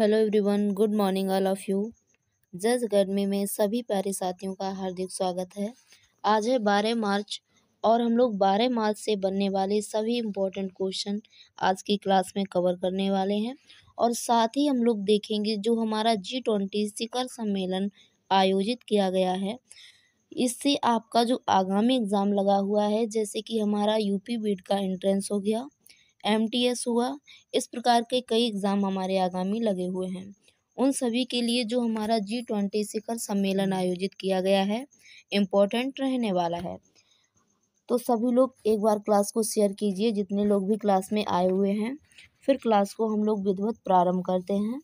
hello everyone good morning all of you जज गर्मी में सभी प्यारे साथियों का हार्दिक स्वागत है आज है बारह मार्च और हम लोग बारह मार्च से बनने वाले सभी इम्पोर्टेंट क्वेश्चन आज की क्लास में कवर करने वाले हैं और साथ ही हम लोग देखेंगे जो हमारा जी ट्वेंटी शिखर सम्मेलन आयोजित किया गया है इससे आपका जो आगामी एग्ज़ाम लगा हुआ है जैसे कि हमारा यूपी बीट का एंट्रेंस हो गया एम टी एस हुआ इस प्रकार के कई एग्ज़ाम हमारे आगामी लगे हुए हैं उन सभी के लिए जो हमारा जी ट्वेंटी शिखर सम्मेलन आयोजित किया गया है इम्पोर्टेंट रहने वाला है तो सभी लोग एक बार क्लास को शेयर कीजिए जितने लोग भी क्लास में आए हुए हैं फिर क्लास को हम लोग विधिवत प्रारंभ करते हैं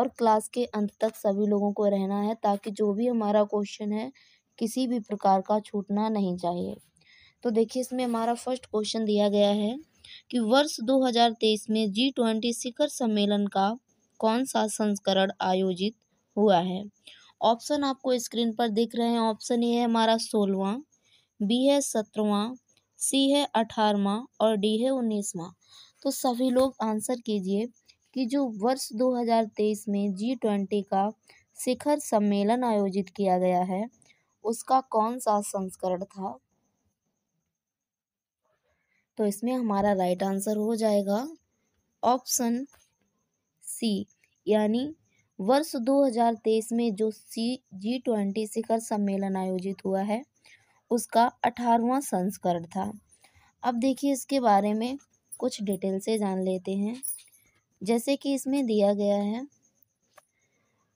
और क्लास के अंत तक सभी लोगों को रहना है ताकि जो भी हमारा क्वेश्चन है किसी भी प्रकार का छूटना नहीं चाहिए तो देखिए इसमें हमारा फर्स्ट क्वेश्चन दिया गया है कि वर्ष 2023 में जी ट्वेंटी शिखर सम्मेलन का कौन सा संस्करण आयोजित हुआ है ऑप्शन आपको स्क्रीन पर दिख रहे हैं ऑप्शन ए है हमारा सोलवा बी है सत्रहवा सी है अठारवा और डी है उन्नीसवा तो सभी लोग आंसर कीजिए कि जो वर्ष 2023 में जी ट्वेंटी का शिखर सम्मेलन आयोजित किया गया है उसका कौन सा संस्करण था तो इसमें हमारा राइट आंसर हो जाएगा ऑप्शन सी यानी वर्ष 2023 में जो सी जी ट्वेंटी शिखर सम्मेलन आयोजित हुआ है उसका अठारहवां संस्करण था अब देखिए इसके बारे में कुछ डिटेल से जान लेते हैं जैसे कि इसमें दिया गया है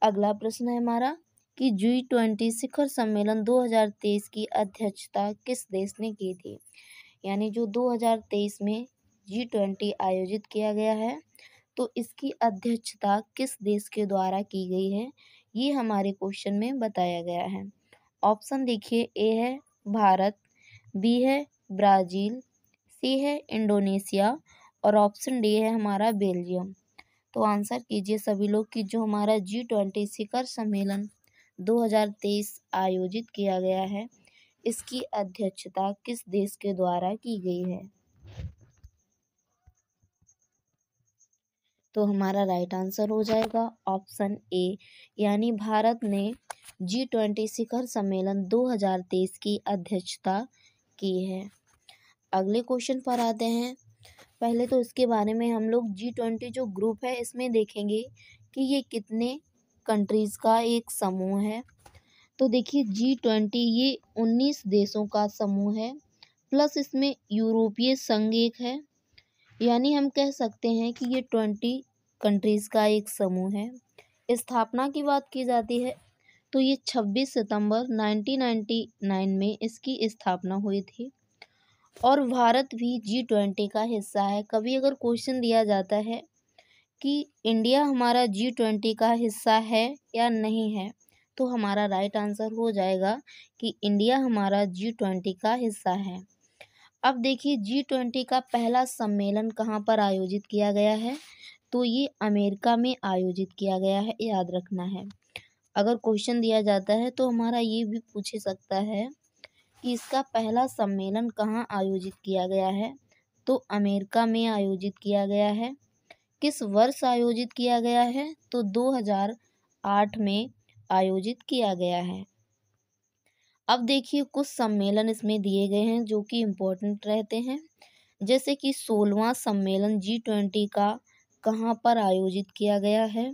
अगला प्रश्न है हमारा कि जी ट्वेंटी शिखर सम्मेलन 2023 की अध्यक्षता किस देश ने की थी यानी जो 2023 में जी ट्वेंटी आयोजित किया गया है तो इसकी अध्यक्षता किस देश के द्वारा की गई है ये हमारे क्वेश्चन में बताया गया है ऑप्शन देखिए ए है भारत बी है ब्राज़ील सी है इंडोनेशिया और ऑप्शन डी है हमारा बेल्जियम तो आंसर कीजिए सभी लोग कि जो हमारा जी ट्वेंटी शिखर सम्मेलन 2023 आयोजित किया गया है इसकी अध्यक्षता किस देश के द्वारा की गई है तो हमारा राइट आंसर हो जाएगा ऑप्शन ए यानी भारत ने जी ट्वेंटी शिखर सम्मेलन 2023 की अध्यक्षता की है अगले क्वेश्चन पर आते हैं पहले तो इसके बारे में हम लोग जी ट्वेंटी जो ग्रुप है इसमें देखेंगे कि ये कितने कंट्रीज़ का एक समूह है तो देखिए जी ट्वेंटी ये उन्नीस देशों का समूह है प्लस इसमें यूरोपीय संघ एक है यानी हम कह सकते हैं कि ये ट्वेंटी कंट्रीज़ का एक समूह है स्थापना की बात की जाती है तो ये छब्बीस सितंबर नाइन में इसकी स्थापना हुई थी और भारत भी जी ट्वेंटी का हिस्सा है कभी अगर क्वेश्चन दिया जाता है कि इंडिया हमारा जी ट्वेंटी का हिस्सा है या नहीं है तो हमारा राइट आंसर हो जाएगा कि इंडिया हमारा जी ट्वेंटी का हिस्सा है अब देखिए जी ट्वेंटी का पहला सम्मेलन कहाँ पर आयोजित किया गया है तो ये अमेरिका में आयोजित किया गया है याद रखना है अगर क्वेश्चन दिया जाता है तो हमारा ये भी पूछ सकता है कि इसका पहला सम्मेलन कहाँ आयोजित किया गया है तो अमेरिका में आयोजित किया गया है किस वर्ष आयोजित किया गया है तो 2008 में आयोजित किया गया है अब देखिए कुछ सम्मेलन इसमें दिए गए हैं जो कि इम्पोर्टेंट रहते हैं जैसे कि सोलवा सम्मेलन जी ट्वेंटी का कहाँ पर आयोजित किया गया है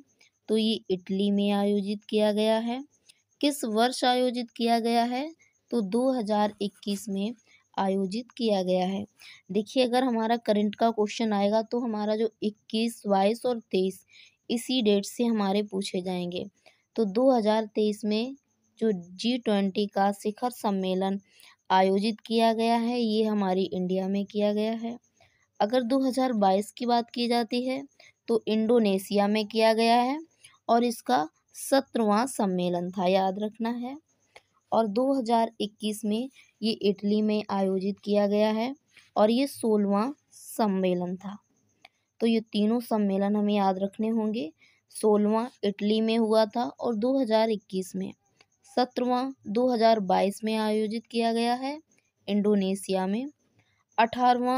तो ये इटली में आयोजित किया गया है किस वर्ष आयोजित किया गया है तो 2021 में आयोजित किया गया है देखिए अगर हमारा करंट का क्वेश्चन आएगा तो हमारा जो 21, बाईस और 23 इसी डेट से हमारे पूछे जाएंगे तो 2023 में जो जी ट्वेंटी का शिखर सम्मेलन आयोजित किया गया है ये हमारी इंडिया में किया गया है अगर 2022 की बात की जाती है तो इंडोनेशिया में किया गया है और इसका सत्रवा सम्मेलन था याद रखना है और 2021 में ये इटली में आयोजित किया गया है और ये सोलवा सम्मेलन था तो ये तीनों सम्मेलन हमें याद रखने होंगे सोलवा इटली में हुआ था और 2021 में सत्रवा 2022 में आयोजित किया गया है इंडोनेशिया में अठारवा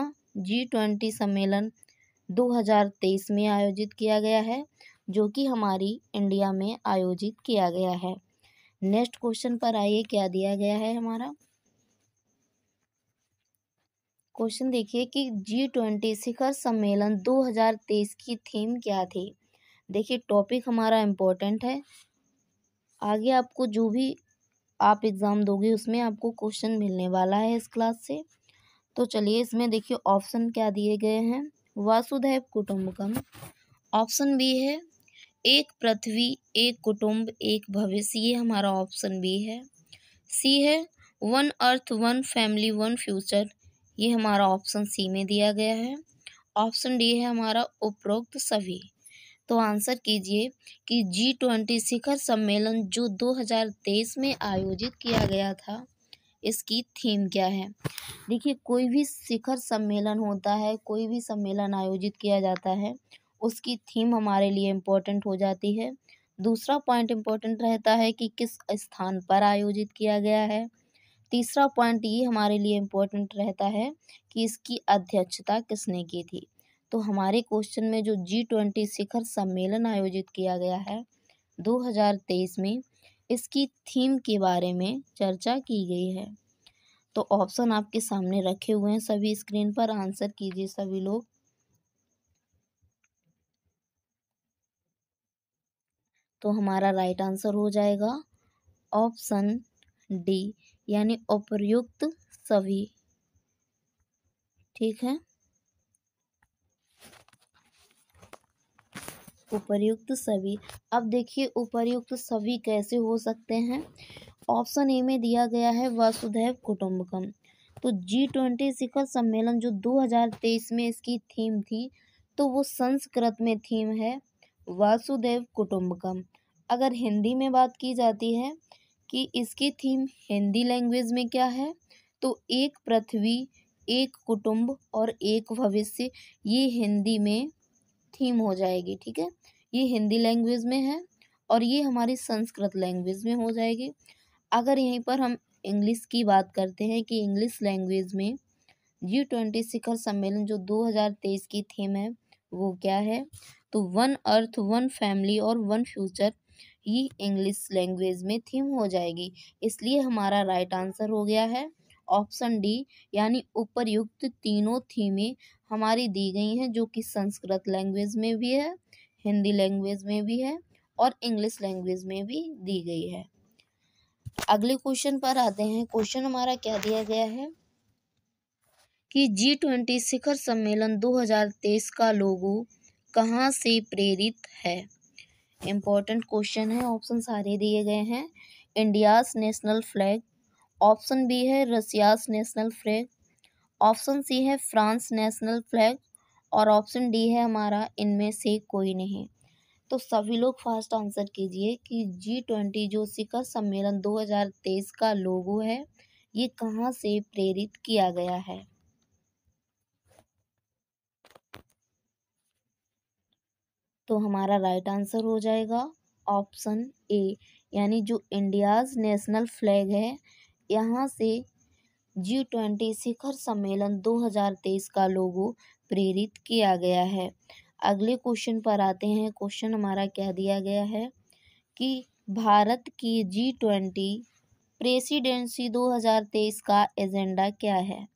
जी ट्वेंटी सम्मेलन 2023 में आयोजित किया गया है जो कि हमारी इंडिया में आयोजित किया गया है नेक्स्ट क्वेश्चन पर आइए क्या दिया गया है हमारा क्वेश्चन देखिए कि जी ट्वेंटी शिखर सम्मेलन 2023 की थीम क्या थी देखिए टॉपिक हमारा इम्पोर्टेंट है आगे आपको जो भी आप एग्ज़ाम दोगे उसमें आपको क्वेश्चन मिलने वाला है इस क्लास से तो चलिए इसमें देखिए ऑप्शन क्या दिए गए हैं वासुदेव कुटुम्बकम ऑप्शन बी है एक पृथ्वी एक कुटुंब एक भविष्य ये हमारा ऑप्शन बी है सी है one earth one family one future ये हमारा ऑप्शन सी में दिया गया है ऑप्शन डी है हमारा उपरोक्त सभी तो आंसर कीजिए कि जी ट्वेंटी शिखर सम्मेलन जो 2023 में आयोजित किया गया था इसकी थीम क्या है देखिए कोई भी शिखर सम्मेलन होता है कोई भी सम्मेलन आयोजित किया जाता है उसकी थीम हमारे लिए इम्पोर्टेंट हो जाती है दूसरा पॉइंट इम्पोर्टेंट रहता है कि किस स्थान पर आयोजित किया गया है तीसरा पॉइंट ये हमारे लिए इम्पोर्टेंट रहता है कि इसकी अध्यक्षता किसने की थी तो हमारे क्वेश्चन में जो जी ट्वेंटी शिखर सम्मेलन आयोजित किया गया है 2023 में इसकी थीम के बारे में चर्चा की गई है तो ऑप्शन आपके सामने रखे हुए हैं सभी स्क्रीन पर आंसर कीजिए सभी लोग तो हमारा राइट आंसर हो जाएगा ऑप्शन डी यानी उपयुक्त सभी ठीक है उपर्युक्त सभी अब देखिए उपर्युक्त सभी कैसे हो सकते हैं ऑप्शन ए में दिया गया है वसुधैव कुटुम्बकम तो जी ट्वेंटी शिखर सम्मेलन जो 2023 में इसकी थीम थी तो वो संस्कृत में थीम है वासुदेव कुटुम्बकम अगर हिंदी में बात की जाती है कि इसकी थीम हिंदी लैंग्वेज में क्या है तो एक पृथ्वी एक कुटुंब और एक भविष्य ये हिंदी में थीम हो जाएगी ठीक है ये हिंदी लैंग्वेज में है और ये हमारी संस्कृत लैंग्वेज में हो जाएगी अगर यहीं पर हम इंग्लिश की बात करते हैं कि इंग्लिश लैंग्वेज में जी ट्वेंटी शिखर सम्मेलन जो 2023 की थीम है वो क्या है तो वन अर्थ वन फैमिली और वन फ्यूचर ये इंग्लिश लैंग्वेज में थीम हो जाएगी इसलिए हमारा राइट आंसर हो गया है ऑप्शन डी यानी उपरयुक्त तीनों थीमें हमारी दी गई हैं जो कि संस्कृत लैंग्वेज में भी है हिंदी लैंग्वेज में भी है और इंग्लिश लैंग्वेज में भी दी गई है अगले क्वेश्चन पर आते हैं क्वेश्चन हमारा क्या दिया गया है कि जी ट्वेंटी शिखर सम्मेलन 2023 का लोगो कहाँ से प्रेरित है इम्पोर्टेंट क्वेश्चन है ऑप्शन सारे दिए गए हैं India's national flag option B है Russia's national flag option C है फ्रांस नेशनल फ्लैग और ऑप्शन डी है हमारा इनमें से कोई नहीं तो सभी लोग फास्ट आंसर कीजिए कि जी ट्वेंटी जो शिखर सम्मेलन 2023 का लोगो है ये कहाँ से प्रेरित किया गया है तो हमारा राइट आंसर हो जाएगा ऑप्शन ए यानी जो इंडियाज नेशनल फ्लैग है यहाँ से जी ट्वेंटी शिखर सम्मेलन 2023 का लोगो प्रेरित किया गया है अगले क्वेश्चन पर आते हैं क्वेश्चन हमारा क्या दिया गया है कि भारत की जी ट्वेंटी प्रेसिडेंसी 2023 का एजेंडा क्या है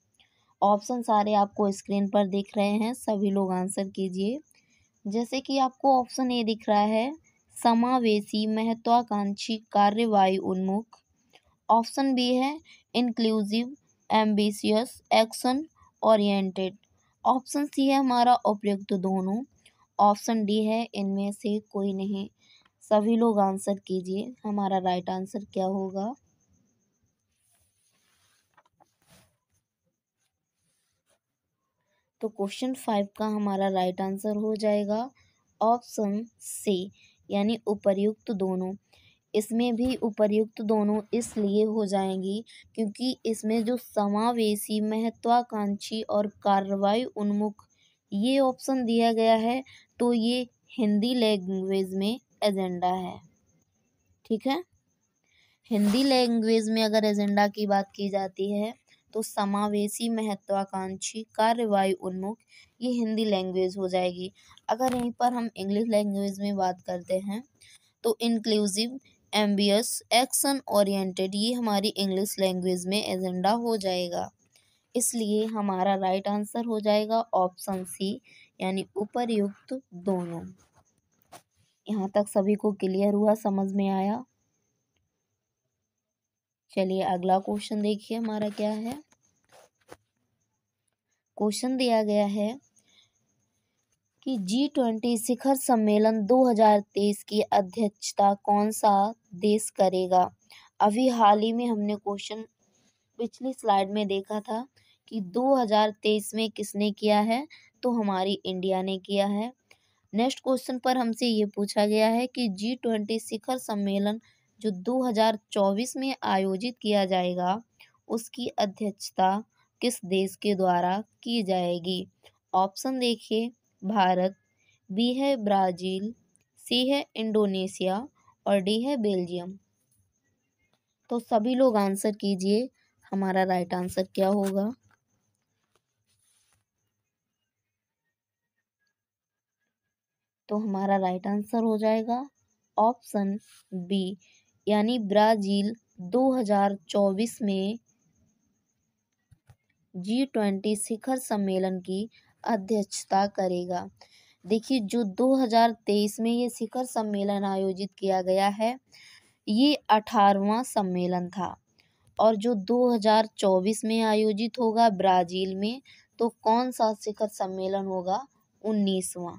ऑप्शन सारे आपको स्क्रीन पर दिख रहे हैं सभी लोग आंसर कीजिए जैसे कि आपको ऑप्शन ए दिख रहा है समावेशी महत्वाकांक्षी कार्यवाही उन्मुख ऑप्शन बी है inclusive ambitious action oriented option C है हमारा उपयुक्त दोनों ऑप्शन डी है इनमें से कोई नहीं सभी लोग आंसर कीजिए हमारा राइट आंसर क्या होगा तो क्वेश्चन फाइव का हमारा राइट आंसर हो जाएगा ऑप्शन सी यानी उपर्युक्त दोनों इसमें भी उपर्युक्त दोनों इसलिए हो जाएंगी क्योंकि इसमें जो समावेशी महत्वाकांक्षी और कार्रवाई उन्मुख ये ऑप्शन दिया गया है तो ये हिंदी लैंग्वेज में एजेंडा है ठीक है हिंदी लैंग्वेज में अगर एजेंडा की बात की जाती है तो समावेशी महत्वाकांक्षी कार्रवाई उन्मुख ये हिंदी लैंग्वेज हो जाएगी अगर यहीं पर हम इंग्लिश लैंग्वेज में बात करते हैं तो इंक्लूसिव एम्बियस एक्शन ओरिएंटेड ये हमारी इंग्लिश लैंग्वेज में एजेंडा हो जाएगा इसलिए हमारा राइट आंसर हो जाएगा ऑप्शन सी यानी उपरयुक्त दोनों यहाँ तक सभी को क्लियर हुआ समझ में आया चलिए अगला क्वेश्चन देखिए हमारा क्या है क्वेश्चन दिया गया है कि जी ट्वेंटी शिखर सम्मेलन 2023 की अध्यक्षता कौन सा देश करेगा अभी हाल ही में हमने क्वेश्चन पिछली स्लाइड में देखा था कि 2023 में किसने किया है तो हमारी इंडिया ने किया है नेक्स्ट क्वेश्चन पर हमसे ये पूछा गया है कि जी ट्वेंटी शिखर सम्मेलन जो 2024 में आयोजित किया जाएगा उसकी अध्यक्षता किस देश के द्वारा की जाएगी ऑप्शन देखिए भारत बी है ब्राज़ील सी है इंडोनेशिया और डी है बेल्जियम तो सभी लोग आंसर कीजिए हमारा राइट आंसर क्या होगा तो हमारा राइट आंसर हो जाएगा ऑप्शन बी यानी ब्राज़ील 2024 में जी ट्वेंटी शिखर सम्मेलन की अध्यक्षता करेगा देखिए जो 2023 में ये शिखर सम्मेलन आयोजित किया गया है ये अठारवा सम्मेलन था और जो 2024 में आयोजित होगा ब्राज़ील में तो कौन सा शिखर सम्मेलन होगा उन्नीसवा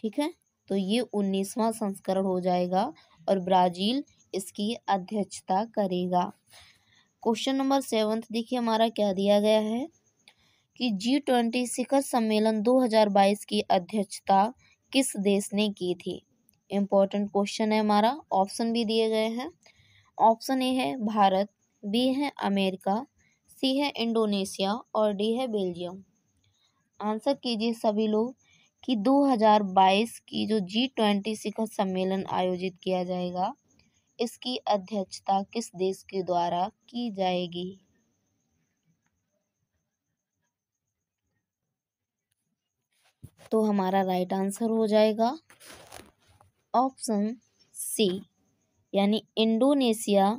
ठीक है तो ये उन्नीसवा संस्करण हो जाएगा और ब्राज़ील इसकी अध्यक्षता करेगा क्वेश्चन नंबर सेवन्थ देखिए हमारा क्या दिया गया है कि जी ट्वेंटी शिखर सम्मेलन 2022 की अध्यक्षता किस देश ने की थी इम्पोर्टेंट क्वेश्चन है हमारा ऑप्शन भी दिए गए हैं ऑप्शन ए है भारत बी है अमेरिका सी है इंडोनेशिया और डी है बेल्जियम आंसर कीजिए सभी लोग कि 2022 की जो जी ट्वेंटी शिखर सम्मेलन आयोजित किया जाएगा इसकी अध्यक्षता किस देश के द्वारा की जाएगी तो हमारा राइट आंसर हो जाएगा ऑप्शन सी यानी इंडोनेशिया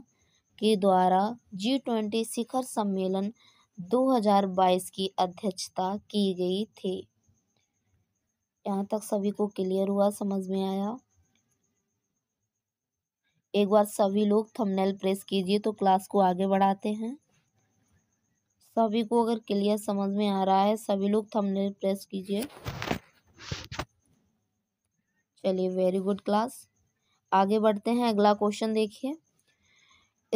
के द्वारा जी ट्वेंटी शिखर सम्मेलन 2022 की अध्यक्षता की गई थी यहाँ तक सभी को क्लियर हुआ समझ में आया एक बार सभी लोग थंबनेल प्रेस कीजिए तो क्लास को आगे बढ़ाते हैं सभी को अगर क्लियर समझ में आ रहा है सभी लोग थंबनेल प्रेस कीजिए चलिए वेरी गुड क्लास आगे बढ़ते हैं अगला क्वेश्चन देखिए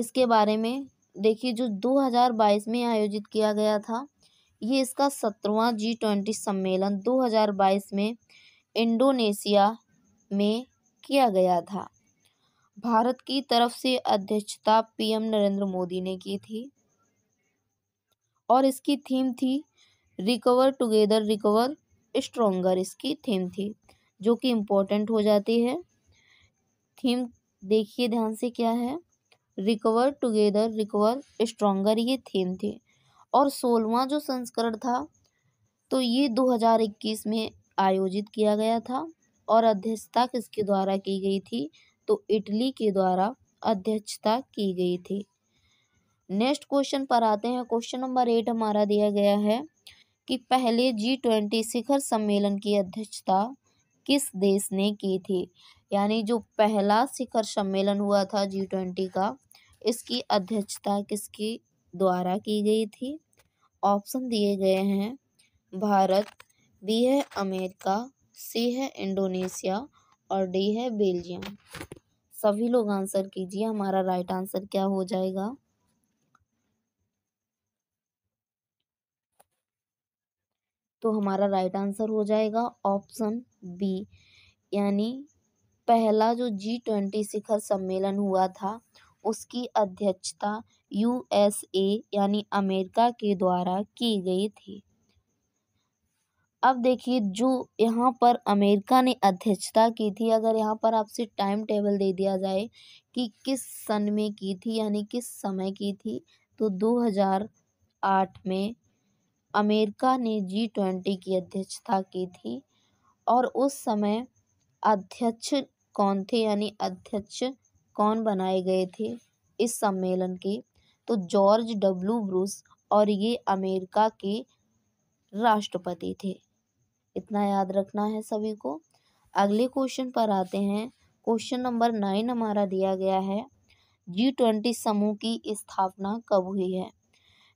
इसके बारे में देखिए जो 2022 में आयोजित किया गया था ये इसका सत्रवा जी ट्वेंटी सम्मेलन 2022 में इंडोनेशिया में किया गया था भारत की तरफ से अध्यक्षता पीएम नरेंद्र मोदी ने की थी और इसकी थीम थी रिकवर टुगेदर रिकवर स्ट्रोंगर इसकी थीम थी जो कि इम्पोर्टेंट हो जाती है थीम देखिए ध्यान से क्या है रिकवर टुगेदर रिकवर स्ट्रोंगर ये थीम थी और सोलवा जो संस्करण था तो ये 2021 में आयोजित किया गया था और अध्यक्षता किसके द्वारा की गई थी तो इटली के द्वारा अध्यक्षता की गई थी नेक्स्ट क्वेश्चन पर आते हैं क्वेश्चन नंबर एट हमारा दिया गया है कि पहले जी ट्वेंटी शिखर सम्मेलन की अध्यक्षता किस देश ने की थी यानी जो पहला शिखर सम्मेलन हुआ था जी ट्वेंटी का इसकी अध्यक्षता किसकी द्वारा की गई थी ऑप्शन दिए गए हैं भारत बी है अमेरिका सी है इंडोनेशिया और डी है बेल्जियम सभी लोग आंसर कीजिए हमारा राइट आंसर क्या हो जाएगा तो हमारा राइट आंसर हो जाएगा ऑप्शन बी यानी पहला जो जी ट्वेंटी शिखर सम्मेलन हुआ था उसकी अध्यक्षता यूएसए यानी अमेरिका के द्वारा की गई थी अब देखिए जो यहाँ पर अमेरिका ने अध्यक्षता की थी अगर यहाँ पर आपसे टाइम टेबल दे दिया जाए कि किस सन में की थी यानी किस समय की थी तो 2008 में अमेरिका ने जी ट्वेंटी की अध्यक्षता की थी और उस समय अध्यक्ष कौन थे यानी अध्यक्ष कौन बनाए गए थे इस सम्मेलन के तो जॉर्ज डब्ल्यू ब्रूस और ये अमेरिका के राष्ट्रपति थे इतना याद रखना है सभी को अगले क्वेश्चन पर आते हैं क्वेश्चन नंबर नाइन हमारा दिया गया है जी ट्वेंटी समूह की स्थापना कब हुई है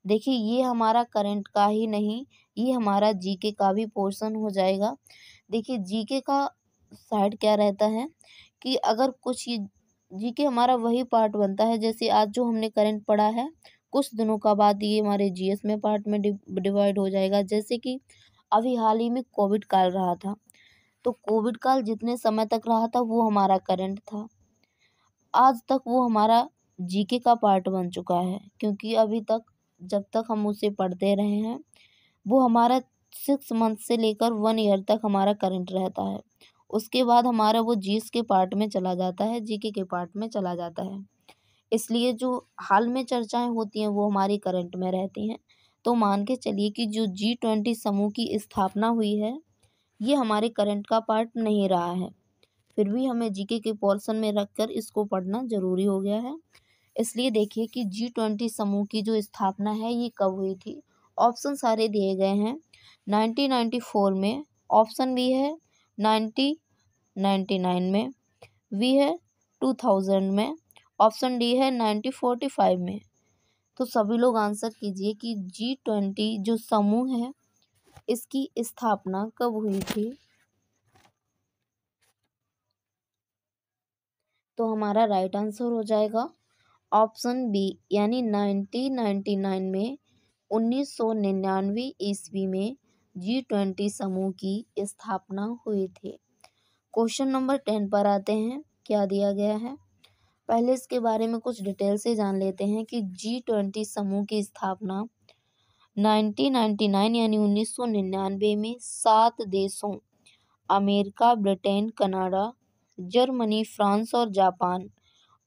देखिए ये हमारा करंट का ही नहीं ये हमारा जीके का भी पोर्शन हो जाएगा देखिए जीके का साइड क्या रहता है कि अगर कुछ ये जीके हमारा वही पार्ट बनता है जैसे आज जो हमने करंट पढ़ा है कुछ दिनों का बाद ये हमारे जीएस में पार्ट में डिवाइड हो जाएगा जैसे कि अभी हाल ही में कोविड काल रहा था तो कोविड काल जितने समय तक रहा था वो हमारा करंट था आज तक वो हमारा जीके का पार्ट बन चुका है क्योंकि अभी तक जब तक हम उसे पढ़ते रहे हैं वो हमारा सिक्स मंथ से लेकर वन ईयर तक हमारा करंट रहता है उसके बाद हमारा वो जीस के पार्ट में चला जाता है जीके के पार्ट में चला जाता है इसलिए जो हाल में चर्चाएं होती हैं वो हमारी करंट में रहती हैं तो मान के चलिए कि जो जी ट्वेंटी समूह की स्थापना हुई है ये हमारे करंट का पार्ट नहीं रहा है फिर भी हमें जीके के पोर्शन में रखकर इसको पढ़ना ज़रूरी हो गया है इसलिए देखिए कि जी ट्वेंटी समूह की जो स्थापना है ये कब हुई थी ऑप्शन सारे दिए गए हैं 1994 में ऑप्शन बी है 1999 में वी है 2000 में ऑप्शन डी है 1945 में तो सभी लोग आंसर कीजिए कि जी ट्वेंटी जो समूह है इसकी स्थापना कब हुई थी तो हमारा राइट आंसर हो जाएगा ऑप्शन बी यानी 1999 में 1999 ईस्वी में जी ट्वेंटी समूह की स्थापना हुई थी क्वेश्चन नंबर टेन पर आते हैं क्या दिया गया है पहले इसके बारे में कुछ डिटेल से जान लेते हैं कि जी ट्वेंटी समूह की स्थापना 1999 यानी 1999 में सात देशों America Britain Canada Germany France और जापान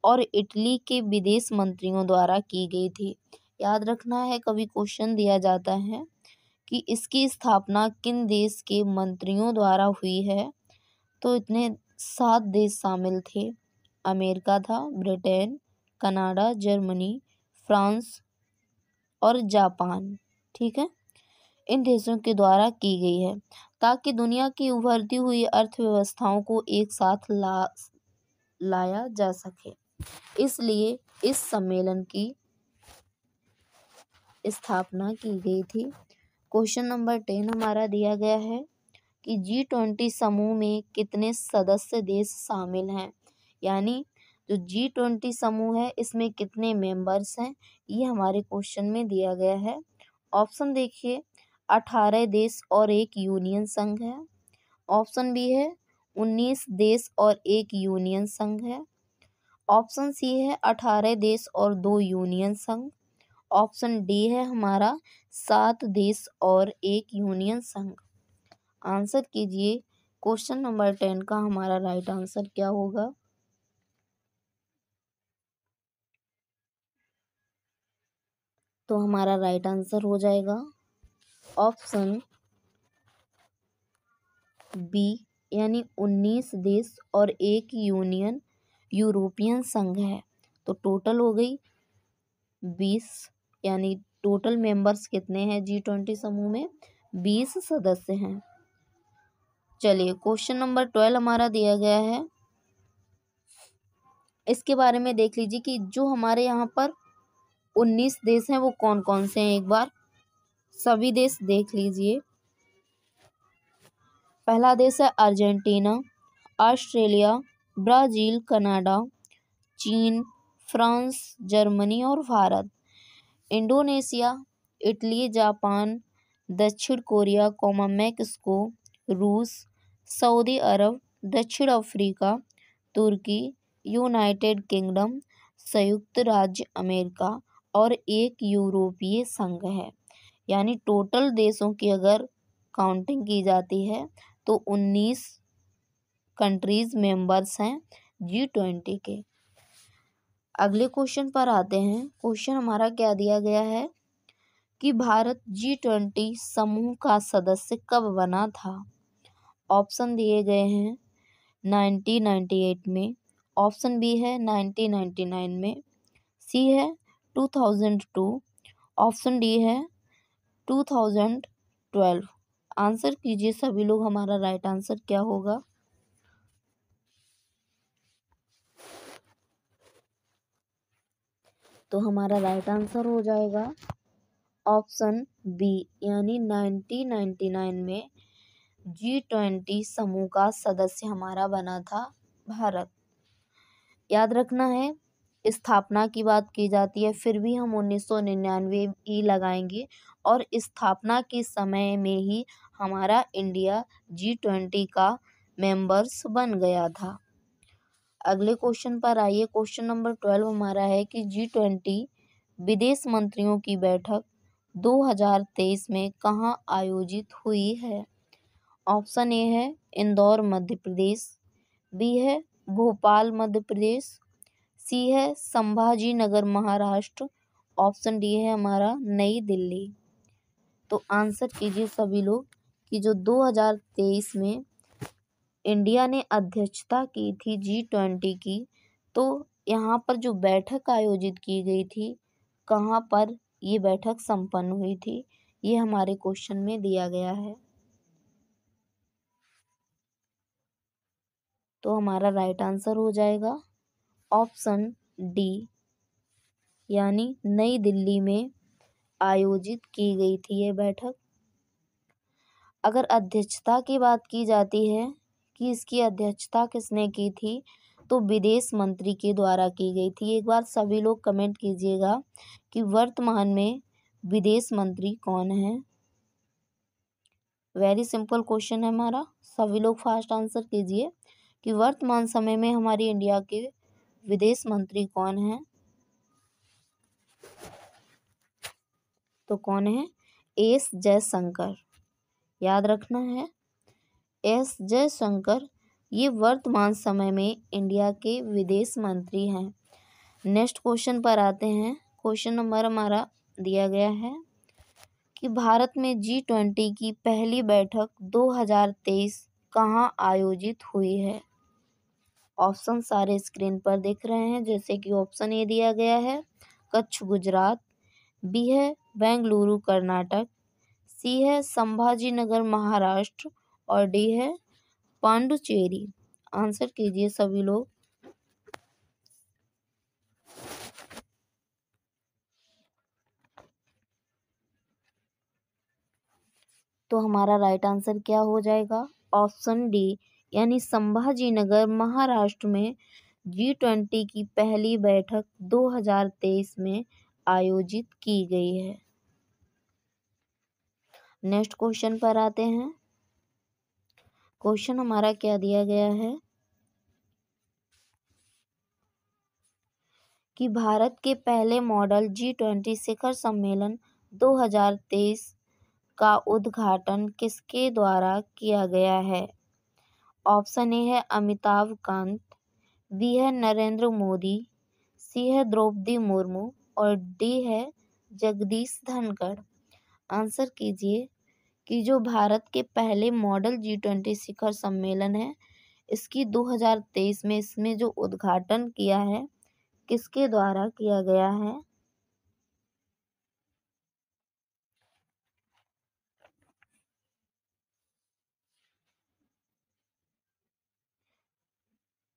और इटली के विदेश मंत्रियों द्वारा की गई थी याद रखना है कभी क्वेश्चन दिया जाता है कि इसकी स्थापना किन देश के मंत्रियों द्वारा हुई है तो इतने सात देश शामिल थे अमेरिका था ब्रिटेन कनाडा जर्मनी फ्रांस और जापान ठीक है इन देशों के द्वारा की गई है ताकि दुनिया की उभरती हुई अर्थव्यवस्थाओं को एक साथ ला लाया जा सके इसलिए इस सम्मेलन की स्थापना की गई थी क्वेश्चन नंबर टेन हमारा दिया गया है कि जी ट्वेंटी समूह में कितने सदस्य देश शामिल हैं यानी जो जी ट्वेंटी समूह है इसमें कितने मेंबर्स हैं ये हमारे क्वेश्चन में दिया गया है ऑप्शन देखिए अठारह देश और एक यूनियन संघ है ऑप्शन बी है उन्नीस देश और एक यूनियन संघ है ऑप्शन सी है अठारह देश और दो यूनियन संघ ऑप्शन डी है हमारा सात देश और एक यूनियन संघ आंसर कीजिए क्वेश्चन नंबर टेन का हमारा राइट आंसर क्या होगा तो हमारा राइट आंसर हो जाएगा ऑप्शन बी यानी उन्नीस देश और एक यूनियन यूरोपियन संघ है तो टोटल हो गई बीस यानी टोटल मेंबर्स कितने हैं जी ट्वेंटी समूह में बीस सदस्य हैं चलिए क्वेश्चन नंबर ट्वेल्व हमारा दिया गया है इसके बारे में देख लीजिए कि जो हमारे यहाँ पर उन्नीस देश हैं वो कौन कौन से हैं एक बार सभी देश देख लीजिए पहला देश है अर्जेंटीना ऑस्ट्रेलिया ब्राज़ील कनाडा चीन फ्रांस जर्मनी और भारत इंडोनेशिया इटली जापान दक्षिण कोरिया कोमा मैक्सिको रूस सऊदी अरब दक्षिण अफ्रीका तुर्की यूनाइटेड किंगडम संयुक्त राज्य अमेरिका और एक यूरोपीय संघ है यानी टोटल देशों की अगर काउंटिंग की जाती है तो उन्नीस कंट्रीज़ मेंबर्स हैं जी ट्वेंटी के अगले क्वेश्चन पर आते हैं क्वेश्चन हमारा क्या दिया गया है कि भारत जी ट्वेंटी समूह का सदस्य कब बना था ऑप्शन दिए गए हैं नाइनटीन नाइन्टी एट में ऑप्शन बी है नाइनटीन नाइन्टी नाइन में सी है two thousand two option D है टू थाउजेंड ट्वेल्व आंसर कीजिए सभी लोग हमारा राइट आंसर क्या होगा तो हमारा राइट आंसर हो जाएगा ऑप्शन बी यानी 1999 में जी ट्वेंटी समूह का सदस्य हमारा बना था भारत याद रखना है स्थापना की बात की जाती है फिर भी हम उन्नीस सौ निन्यानवे ही लगाएंगे और स्थापना के समय में ही हमारा इंडिया जी ट्वेंटी का मेंबर्स बन गया था अगले क्वेश्चन पर आइए क्वेश्चन नंबर ट्वेल्व हमारा है कि जी ट्वेंटी विदेश मंत्रियों की बैठक 2023 में कहाँ आयोजित हुई है ऑप्शन ए है इंदौर मध्य प्रदेश बी है भोपाल मध्य प्रदेश सी है संभाजी नगर महाराष्ट्र ऑप्शन डी है हमारा नई दिल्ली तो आंसर कीजिए सभी लोग कि जो 2023 में इंडिया ने अध्यक्षता की थी जी ट्वेंटी की तो यहाँ पर जो बैठक आयोजित की गई थी कहाँ पर ये बैठक संपन्न हुई थी ये हमारे क्वेश्चन में दिया गया है तो हमारा राइट आंसर हो जाएगा ऑप्शन डी यानी नई दिल्ली में आयोजित की गई थी ये बैठक अगर अध्यक्षता की बात की जाती है कि इसकी अध्यक्षता किसने की थी तो विदेश मंत्री के द्वारा की गई थी एक बार सभी लोग कमेंट कीजिएगा कि वर्तमान में विदेश मंत्री कौन है वेरी सिंपल क्वेश्चन है हमारा सभी लोग फास्ट आंसर कीजिए कि वर्तमान समय में हमारी इंडिया के विदेश मंत्री कौन है तो कौन है एस जयशंकर याद रखना है एस जयशंकर ये वर्तमान समय में इंडिया के विदेश मंत्री हैं नेक्स्ट क्वेश्चन पर आते हैं क्वेश्चन नंबर हमारा दिया गया है कि भारत में जी ट्वेंटी की पहली बैठक 2023 कहाँ आयोजित हुई है ऑप्शन सारे स्क्रीन पर देख रहे हैं जैसे कि ऑप्शन ए दिया गया है कच्छ गुजरात बी है बेंगलुरु कर्नाटक सी है संभाजी नगर महाराष्ट्र और डी है पांडुचेरी आंसर कीजिए सभी लोग तो हमारा राइट आंसर क्या हो जाएगा ऑप्शन डी यानी संभाजी नगर महाराष्ट्र में जी ट्वेंटी की पहली बैठक 2023 में आयोजित की गई है नेक्स्ट क्वेश्चन पर आते हैं क्वेश्चन हमारा क्या दिया गया है कि भारत के पहले मॉडल जी ट्वेंटी शिखर सम्मेलन 2023 का उद्घाटन किसके द्वारा किया गया है ऑप्शन ए है अमिताभ कांत बी है नरेंद्र मोदी सी है द्रौपदी मुर्मू और डी है जगदीश धनखड़ आंसर कीजिए कि जो भारत के पहले मॉडल जी ट्वेंटी शिखर सम्मेलन है इसकी 2023 में इसमें जो उद्घाटन किया है किसके द्वारा किया गया है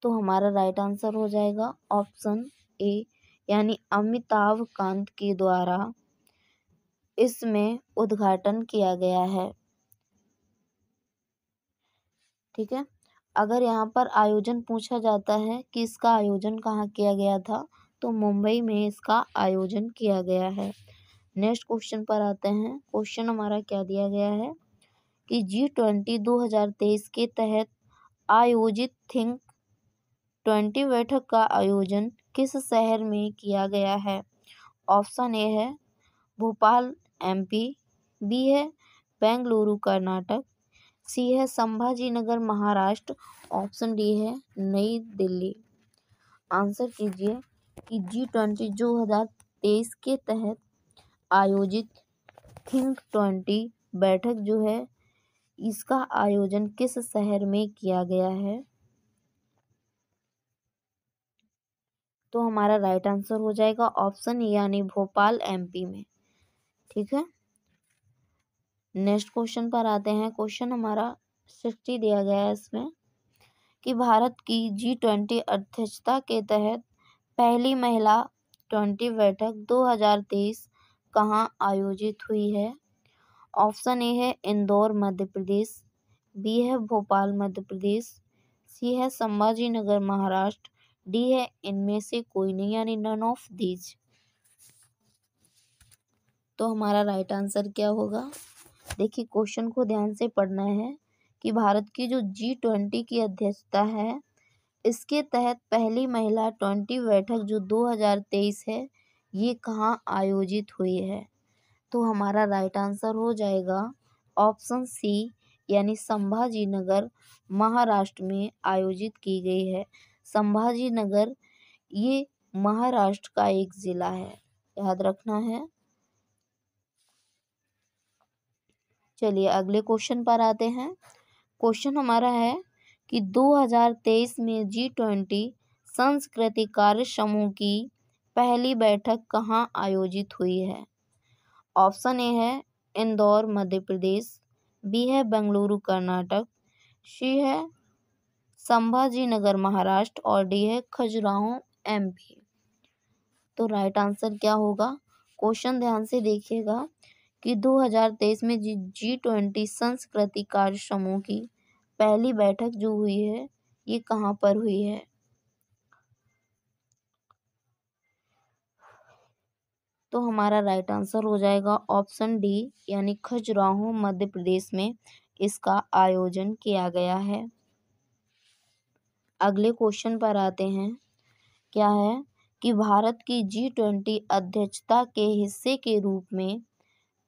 तो हमारा राइट आंसर हो जाएगा ऑप्शन ए यानी अमिताभ कांत के द्वारा इसमें उद्घाटन किया गया है ठीक है अगर यहाँ पर आयोजन पूछा जाता है कि इसका आयोजन कहाँ किया गया था तो मुंबई में इसका आयोजन किया गया है नेक्स्ट क्वेश्चन पर आते हैं क्वेश्चन हमारा क्या दिया गया है कि जी ट्वेंटी दो हज़ार तेईस के तहत आयोजित थिंक ट्वेंटी बैठक का आयोजन किस शहर में किया गया है ऑप्शन ए है भोपाल एम पी बी है बेंगलुरु कर्नाटक सी है संभाजी नगर महाराष्ट्र ऑप्शन डी है नई दिल्ली आंसर कीजिए कि जी ट्वेंटी दो हज़ार तेईस के तहत आयोजित थिंक ट्वेंटी बैठक जो है इसका आयोजन किस शहर में किया गया है तो हमारा राइट आंसर हो जाएगा ऑप्शन यानी भोपाल एमपी में ठीक है नेक्स्ट क्वेश्चन पर आते हैं क्वेश्चन हमारा सिक्सटी दिया गया है इसमें कि भारत की जी ट्वेंटी अध्यक्षता के तहत पहली महिला ट्वेंटी बैठक 2023 कहाँ आयोजित हुई है ऑप्शन ए है इंदौर मध्य प्रदेश बी है भोपाल मध्य प्रदेश सी है संभाजी नगर महाराष्ट्र डी है इनमें से कोई नहीं यानी नन ऑफ दीज तो हमारा राइट आंसर क्या होगा देखिए क्वेश्चन को ध्यान से पढ़ना है कि भारत की जो जी ट्वेंटी की अध्यक्षता है इसके तहत पहली महिला ट्वेंटी बैठक जो 2023 है ये कहाँ आयोजित हुई है तो हमारा राइट आंसर हो जाएगा ऑप्शन सी यानी संभाजी नगर महाराष्ट्र में आयोजित की गई है संभाजी नगर ये महाराष्ट्र का एक ज़िला है याद रखना है चलिए अगले क्वेश्चन पर आते हैं क्वेश्चन हमारा है कि 2023 में जी ट्वेंटी संस्कृति कार्य समूह की पहली बैठक कहाँ आयोजित हुई है ऑप्शन ए है इंदौर मध्य प्रदेश बी है बेंगलुरु कर्नाटक सी है संभाजी नगर महाराष्ट्र और डी है खजुराहो एमपी तो राइट आंसर क्या होगा क्वेश्चन ध्यान से देखिएगा कि 2023 में जी ट्वेंटी संस्कृति कार्य समूह की पहली बैठक जो हुई है ये कहाँ पर हुई है तो हमारा राइट आंसर हो जाएगा ऑप्शन डी यानी खजुराहो मध्य प्रदेश में इसका आयोजन किया गया है अगले क्वेश्चन पर आते हैं क्या है कि भारत की जी ट्वेंटी अध्यक्षता के हिस्से के रूप में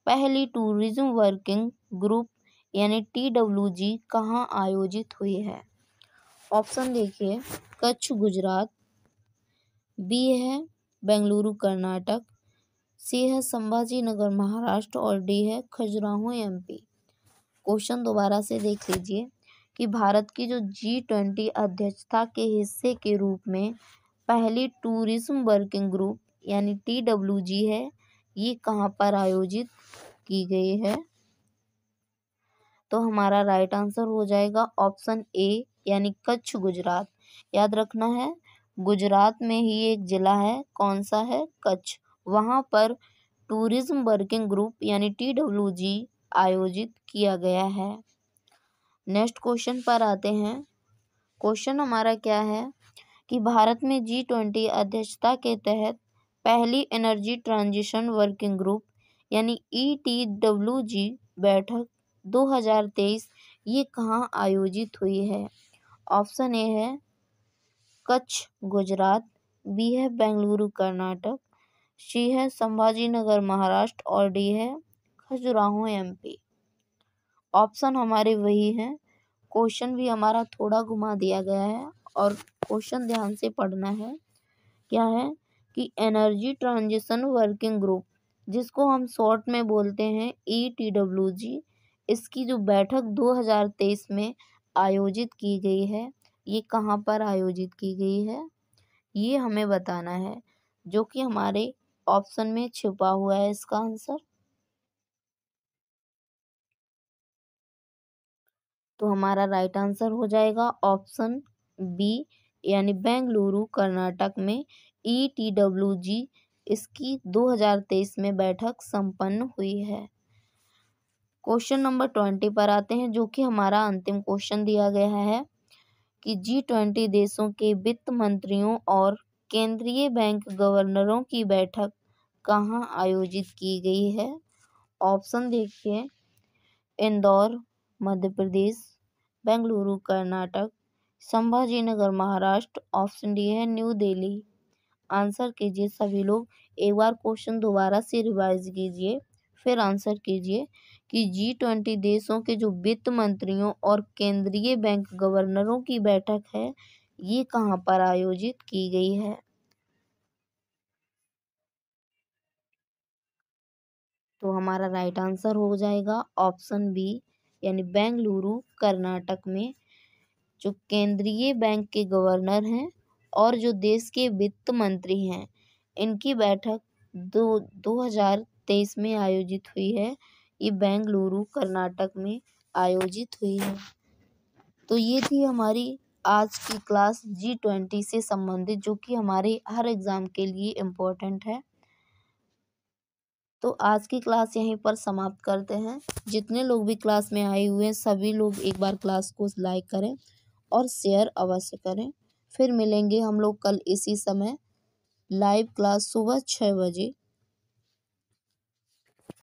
पहली टूरिज्म वर्किंग ग्रुप यानी टी डब्ल्यू जी कहाँ आयोजित हुई है ऑप्शन देखिए कच्छ गुजरात बी है बेंगलुरु कर्नाटक सी है संभाजी नगर महाराष्ट्र और डी है खजुराहो एमपी क्वेश्चन दोबारा से देख लीजिए कि भारत की जो जी ट्वेंटी अध्यक्षता के हिस्से के रूप में पहली टूरिज्म वर्किंग ग्रुप यानी टी डब्ल्यू जी है ये कहाँ पर आयोजित की गई है तो हमारा राइट आंसर हो जाएगा ऑप्शन ए यानी कच्छ गुजरात याद रखना है गुजरात में ही एक ज़िला है कौन सा है कच्छ वहां पर टूरिज्म वर्किंग ग्रुप यानी टी डब्ल्यू जी आयोजित किया गया है नेक्स्ट क्वेश्चन पर आते हैं क्वेश्चन हमारा क्या है कि भारत में जी ट्वेंटी अध्यक्षता के तहत पहली एनर्जी ट्रांजिशन वर्किंग ग्रुप यानी ई टी डब्ल्यू जी बैठक 2023 ये कहाँ आयोजित हुई है ऑप्शन ए है कच्छ गुजरात बी है बेंगलुरु कर्नाटक सी है संभाजी नगर महाराष्ट्र और डी है खजुराहो एमपी ऑप्शन हमारे वही हैं क्वेश्चन भी हमारा थोड़ा घुमा दिया गया है और क्वेश्चन ध्यान से पढ़ना है क्या है कि एनर्जी ट्रांजिशन वर्किंग ग्रुप जिसको हम शॉर्ट में बोलते हैं ई टी डब्ल्यू जी इसकी जो बैठक 2023 में आयोजित की गई है ये कहाँ पर आयोजित की गई है ये हमें बताना है जो कि हमारे ऑप्शन में छिपा हुआ है इसका आंसर तो हमारा राइट आंसर हो जाएगा ऑप्शन बी यानी बेंगलुरु कर्नाटक में ई टी डब्ल्यू जी इसकी 2023 में बैठक संपन्न हुई है क्वेश्चन नंबर ट्वेंटी पर आते हैं जो कि हमारा अंतिम क्वेश्चन दिया गया है कि जी ट्वेंटी देशों के वित्त मंत्रियों और केंद्रीय बैंक गवर्नरों की बैठक कहाँ आयोजित की गई है ऑप्शन देखिए इंदौर मध्य प्रदेश बेंगलुरु कर्नाटक संभाजीनगर महाराष्ट्र ऑप्शन डी है न्यू दिल्ली आंसर कीजिए सभी लोग एक बार क्वेश्चन दोबारा से रिवाइज कीजिए फिर आंसर कीजिए कि जी ट्वेंटी देशों के जो वित्त मंत्रियों और केंद्रीय बैंक गवर्नरों की बैठक है ये कहाँ पर आयोजित की गई है तो हमारा राइट आंसर हो जाएगा ऑप्शन बी यानी बेंगलुरु कर्नाटक में जो केंद्रीय बैंक के गवर्नर हैं और जो देश के वित्त मंत्री हैं इनकी बैठक दो दो हज़ार तेईस में आयोजित हुई है ये बेंगलुरु कर्नाटक में आयोजित हुई है तो ये थी हमारी आज की क्लास जी ट्वेंटी से संबंधित जो कि हमारे हर एग्ज़ाम के लिए इम्पोर्टेंट है तो आज की क्लास यहीं पर समाप्त करते हैं जितने लोग भी क्लास में आए हुए हैं सभी लोग एक बार क्लास को लाइक करें और शेयर अवश्य करें फिर मिलेंगे हम लोग कल इसी समय लाइव क्लास सुबह छः बजे